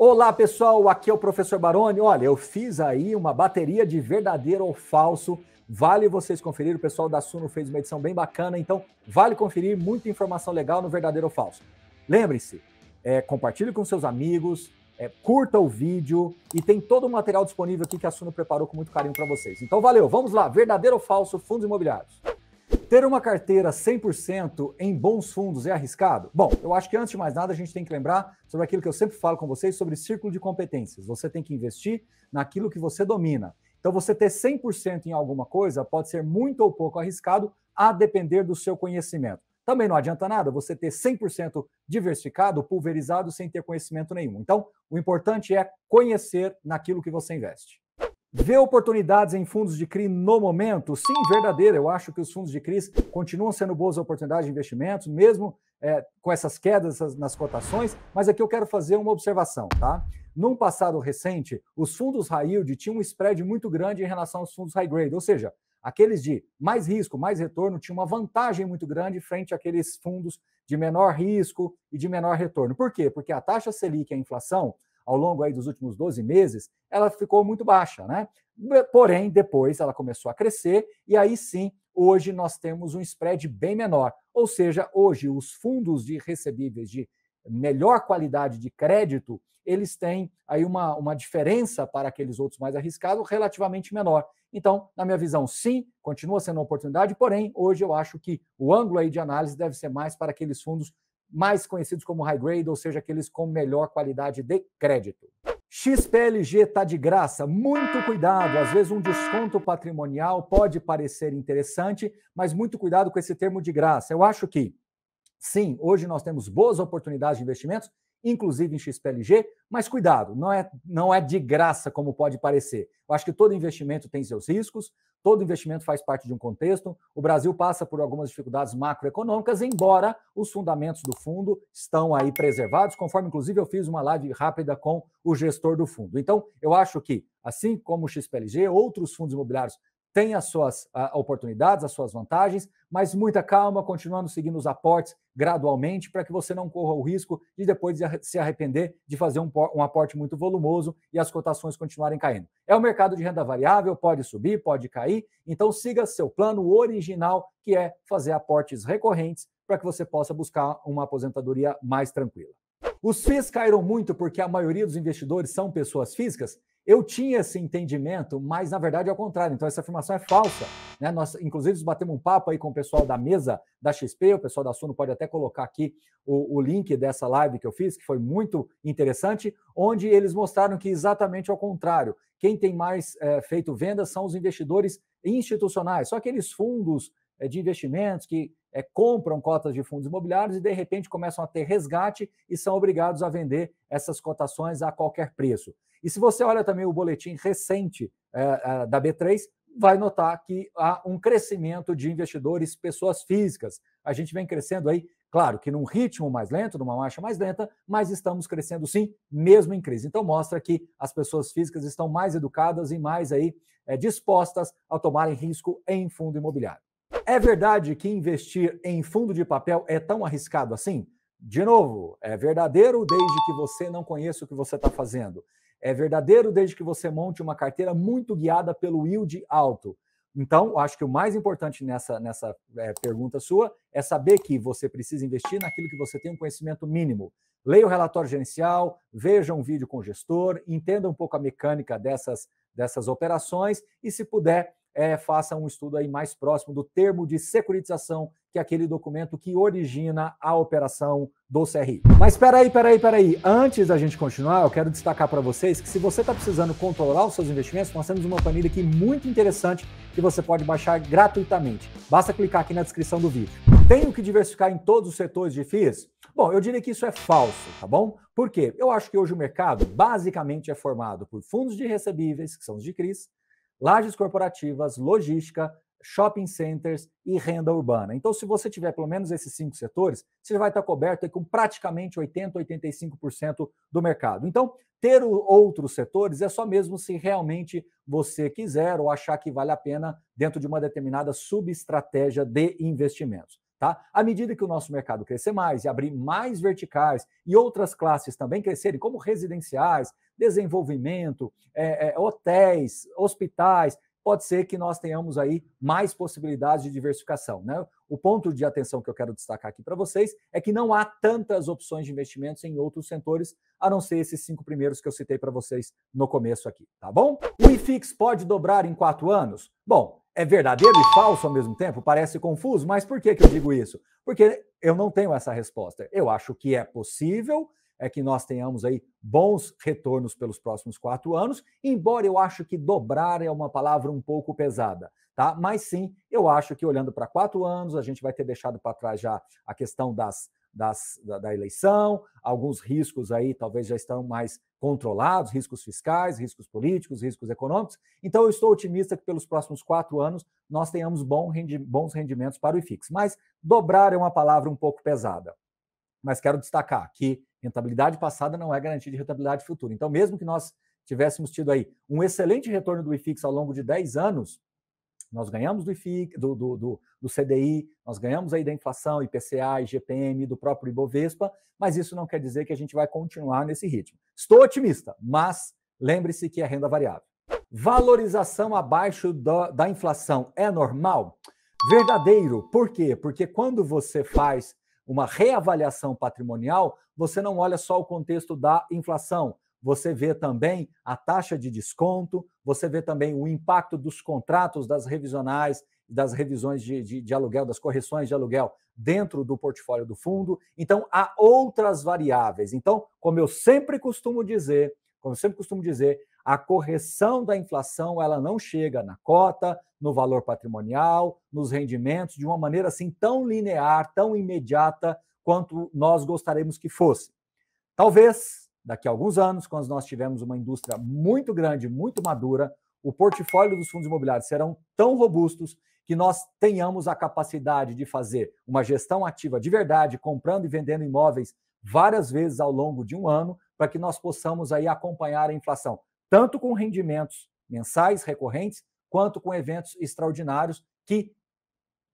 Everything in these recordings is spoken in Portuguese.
Olá, pessoal, aqui é o professor Baroni. Olha, eu fiz aí uma bateria de verdadeiro ou falso. Vale vocês conferir, o pessoal da Suno fez uma edição bem bacana, então vale conferir muita informação legal no verdadeiro ou falso. Lembre-se, é, compartilhe com seus amigos, é, curta o vídeo e tem todo o material disponível aqui que a Suno preparou com muito carinho para vocês. Então valeu, vamos lá, verdadeiro ou falso, fundos imobiliários. Ter uma carteira 100% em bons fundos é arriscado? Bom, eu acho que antes de mais nada a gente tem que lembrar sobre aquilo que eu sempre falo com vocês sobre círculo de competências. Você tem que investir naquilo que você domina. Então você ter 100% em alguma coisa pode ser muito ou pouco arriscado a depender do seu conhecimento. Também não adianta nada você ter 100% diversificado, pulverizado sem ter conhecimento nenhum. Então, o importante é conhecer naquilo que você investe. Vê oportunidades em fundos de CRI no momento? Sim, verdadeiro. Eu acho que os fundos de CRI continuam sendo boas oportunidades de investimentos, mesmo é, com essas quedas essas, nas cotações. Mas aqui eu quero fazer uma observação, tá? Num passado recente, os fundos high yield tinham um spread muito grande em relação aos fundos high grade, ou seja, aqueles de mais risco, mais retorno, tinham uma vantagem muito grande frente àqueles fundos de menor risco e de menor retorno. Por quê? Porque a taxa Selic e a inflação ao longo aí dos últimos 12 meses, ela ficou muito baixa, né? Porém, depois ela começou a crescer e aí sim, hoje nós temos um spread bem menor. Ou seja, hoje os fundos de recebíveis de melhor qualidade de crédito, eles têm aí uma, uma diferença para aqueles outros mais arriscados relativamente menor. Então, na minha visão, sim, continua sendo uma oportunidade, porém, hoje eu acho que o ângulo aí de análise deve ser mais para aqueles fundos mais conhecidos como high grade, ou seja, aqueles com melhor qualidade de crédito. XPLG está de graça, muito cuidado. Às vezes um desconto patrimonial pode parecer interessante, mas muito cuidado com esse termo de graça. Eu acho que sim, hoje nós temos boas oportunidades de investimentos, inclusive em XPLG, mas cuidado, não é não é de graça como pode parecer. Eu acho que todo investimento tem seus riscos. Todo investimento faz parte de um contexto. O Brasil passa por algumas dificuldades macroeconômicas, embora os fundamentos do fundo estão aí preservados, conforme inclusive eu fiz uma live rápida com o gestor do fundo. Então, eu acho que, assim como o XPLG, outros fundos imobiliários tem as suas oportunidades, as suas vantagens, mas muita calma, continuando seguindo os aportes gradualmente, para que você não corra o risco de depois se arrepender de fazer um, um aporte muito volumoso e as cotações continuarem caindo. É o mercado de renda variável, pode subir, pode cair, então siga seu plano original, que é fazer aportes recorrentes para que você possa buscar uma aposentadoria mais tranquila. Os FIIs caíram muito porque a maioria dos investidores são pessoas físicas eu tinha esse entendimento, mas na verdade é o contrário. Então essa afirmação é falsa. Né? Nós, inclusive, batemos um papo aí com o pessoal da mesa da XP, o pessoal da Suno pode até colocar aqui o, o link dessa live que eu fiz, que foi muito interessante, onde eles mostraram que exatamente ao é contrário. Quem tem mais é, feito vendas são os investidores institucionais, só aqueles fundos é, de investimentos que é, compram cotas de fundos imobiliários e de repente começam a ter resgate e são obrigados a vender essas cotações a qualquer preço. E se você olha também o boletim recente é, é da B3, vai notar que há um crescimento de investidores, pessoas físicas. A gente vem crescendo aí, claro que num ritmo mais lento, numa marcha mais lenta, mas estamos crescendo sim, mesmo em crise. Então mostra que as pessoas físicas estão mais educadas e mais aí é, dispostas a tomarem risco em fundo imobiliário. É verdade que investir em fundo de papel é tão arriscado assim? De novo, é verdadeiro desde que você não conheça o que você está fazendo. É verdadeiro desde que você monte uma carteira muito guiada pelo yield alto. Então, acho que o mais importante nessa, nessa é, pergunta sua é saber que você precisa investir naquilo que você tem um conhecimento mínimo. Leia o relatório gerencial, veja um vídeo com o gestor, entenda um pouco a mecânica dessas, dessas operações e, se puder, é, faça um estudo aí mais próximo do termo de securitização, que é aquele documento que origina a operação do CRI. Mas peraí, peraí, peraí. Antes da gente continuar, eu quero destacar para vocês que se você está precisando controlar os seus investimentos, nós temos uma planilha aqui muito interessante que você pode baixar gratuitamente. Basta clicar aqui na descrição do vídeo. Tenho que diversificar em todos os setores de FIIs? Bom, eu diria que isso é falso, tá bom? Por quê? Eu acho que hoje o mercado basicamente é formado por fundos de recebíveis, que são os de CRIs, lajes corporativas, logística, shopping centers e renda urbana. Então, se você tiver pelo menos esses cinco setores, você vai estar coberto com praticamente 80%, 85% do mercado. Então, ter outros setores é só mesmo se realmente você quiser ou achar que vale a pena dentro de uma determinada subestratégia de investimentos. Tá? À medida que o nosso mercado crescer mais e abrir mais verticais e outras classes também crescerem, como residenciais, desenvolvimento, é, é, hotéis, hospitais, pode ser que nós tenhamos aí mais possibilidades de diversificação. Né? O ponto de atenção que eu quero destacar aqui para vocês é que não há tantas opções de investimentos em outros setores, a não ser esses cinco primeiros que eu citei para vocês no começo aqui, tá bom? O IFIX pode dobrar em quatro anos? Bom, é verdadeiro e falso ao mesmo tempo? Parece confuso, mas por que, que eu digo isso? Porque eu não tenho essa resposta. Eu acho que é possível, é que nós tenhamos aí bons retornos pelos próximos quatro anos, embora eu acho que dobrar é uma palavra um pouco pesada, tá? Mas sim, eu acho que olhando para quatro anos, a gente vai ter deixado para trás já a questão das, das da, da, eleição, alguns riscos aí talvez já estão mais controlados, riscos fiscais, riscos políticos, riscos econômicos. Então eu estou otimista que pelos próximos quatro anos nós tenhamos bons rendimentos para o IFIX. Mas dobrar é uma palavra um pouco pesada mas quero destacar que rentabilidade passada não é garantia de rentabilidade futura. Então, mesmo que nós tivéssemos tido aí um excelente retorno do IFIX ao longo de 10 anos, nós ganhamos do IFIX, do, do, do, do CDI, nós ganhamos aí da inflação, IPCA, IGPM, do próprio Ibovespa, mas isso não quer dizer que a gente vai continuar nesse ritmo. Estou otimista, mas lembre-se que é renda variável. Valorização abaixo da, da inflação é normal? Verdadeiro. Por quê? Porque quando você faz uma reavaliação patrimonial, você não olha só o contexto da inflação, você vê também a taxa de desconto, você vê também o impacto dos contratos das revisionais, das revisões de, de, de, aluguel, das correções de aluguel dentro do portfólio do fundo. Então, há outras variáveis. Então, como eu sempre costumo dizer, como eu sempre costumo dizer, a correção da inflação ela não chega na cota, no valor patrimonial, nos rendimentos, de uma maneira assim tão linear, tão imediata quanto nós gostaríamos que fosse. Talvez, daqui a alguns anos, quando nós tivermos uma indústria muito grande, muito madura, o portfólio dos fundos imobiliários serão tão robustos que nós tenhamos a capacidade de fazer uma gestão ativa de verdade, comprando e vendendo imóveis várias vezes ao longo de um ano, para que nós possamos aí acompanhar a inflação tanto com rendimentos mensais recorrentes, quanto com eventos extraordinários que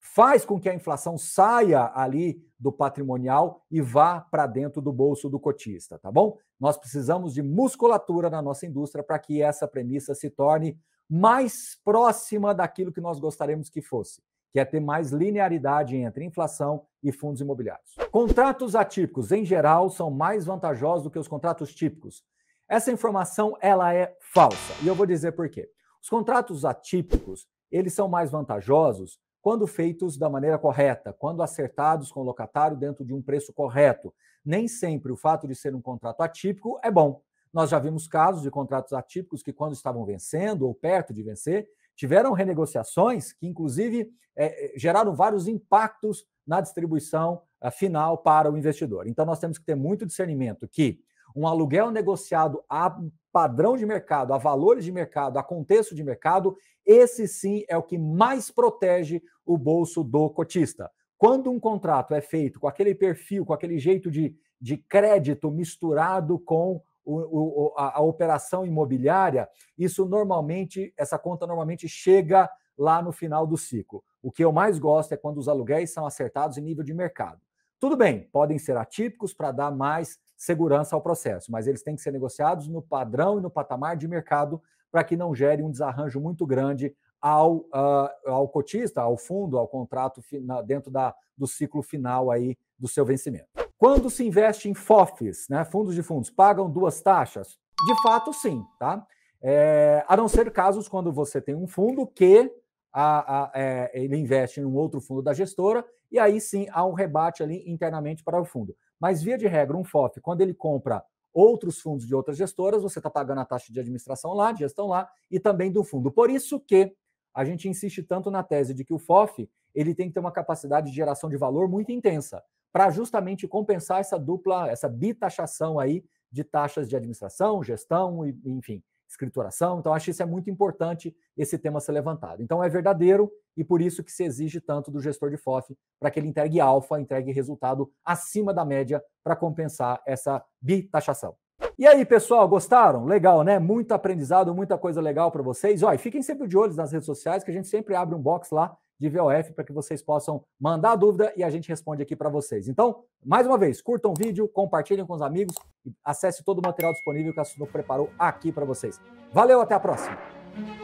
faz com que a inflação saia ali do patrimonial e vá para dentro do bolso do cotista, tá bom? Nós precisamos de musculatura na nossa indústria para que essa premissa se torne mais próxima daquilo que nós gostaríamos que fosse, que é ter mais linearidade entre inflação e fundos imobiliários. Contratos atípicos, em geral, são mais vantajosos do que os contratos típicos, essa informação ela é falsa e eu vou dizer por quê. Os contratos atípicos eles são mais vantajosos quando feitos da maneira correta, quando acertados com o locatário dentro de um preço correto. Nem sempre o fato de ser um contrato atípico é bom. Nós já vimos casos de contratos atípicos que, quando estavam vencendo ou perto de vencer, tiveram renegociações que, inclusive, é, é geraram vários impactos na distribuição ah, final para o investidor. Então, nós temos que ter muito discernimento que um aluguel negociado a padrão de mercado, a valores de mercado, a contexto de mercado, esse sim é o que mais protege o bolso do cotista. Quando um contrato é feito com aquele perfil, com aquele jeito de, de crédito misturado com o, o, a, a, operação imobiliária, isso normalmente, essa conta normalmente chega lá no final do ciclo. O que eu mais gosto é quando os aluguéis são acertados em nível de mercado. Tudo bem, podem ser atípicos para dar mais segurança ao processo, mas eles têm que ser negociados no padrão e no patamar de mercado para que não gere um desarranjo muito grande ao, uh, ao cotista, ao fundo, ao contrato dentro da, do ciclo final aí do seu vencimento. Quando se investe em FOFs, né, fundos de fundos, pagam duas taxas? De fato, sim, tá? É, a não ser casos quando você tem um fundo que a, a, é, ele investe em um outro fundo da gestora, e aí sim há um rebate ali internamente para o fundo. Mas, via de regra, um FOF, quando ele compra outros fundos de outras gestoras, você está pagando a taxa de administração lá, de gestão lá, e também do fundo. Por isso que a gente insiste tanto na tese de que o FOF ele tem que ter uma capacidade de geração de valor muito intensa, para justamente compensar essa dupla, essa bitaxação aí de taxas de administração, gestão, e, enfim, escrituração. Então, acho que isso é muito importante esse tema ser levantado. Então, é verdadeiro e por isso que se exige tanto do gestor de FOF para que ele entregue alfa, entregue resultado acima da média para compensar essa bitaxação. E aí, pessoal, gostaram? Legal, né? Muito aprendizado, muita coisa legal para vocês. Olha, fiquem sempre de olho nas redes sociais, que a gente sempre abre um box lá de VOF para que vocês possam mandar a dúvida e a gente responde aqui para vocês. Então, mais uma vez, curtam o vídeo, compartilhem com os amigos e acesse todo o material disponível que a Suno preparou aqui para vocês. Valeu, até a próxima!